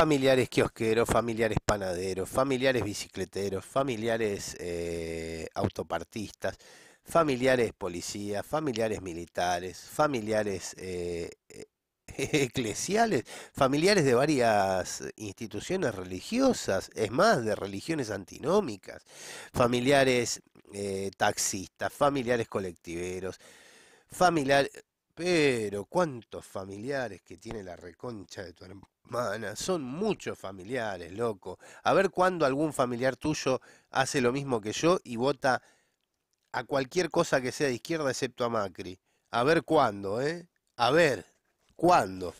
familiares kiosqueros, familiares panaderos, familiares bicicleteros, familiares eh, autopartistas, familiares policías, familiares militares, familiares eh, eclesiales, familiares de varias instituciones religiosas, es más, de religiones antinómicas, familiares eh, taxistas, familiares colectiveros, familiares pero cuántos familiares que tiene la reconcha de tu hermana. Son muchos familiares, loco. A ver cuándo algún familiar tuyo hace lo mismo que yo y vota a cualquier cosa que sea de izquierda excepto a Macri. A ver cuándo, ¿eh? A ver, ¿cuándo?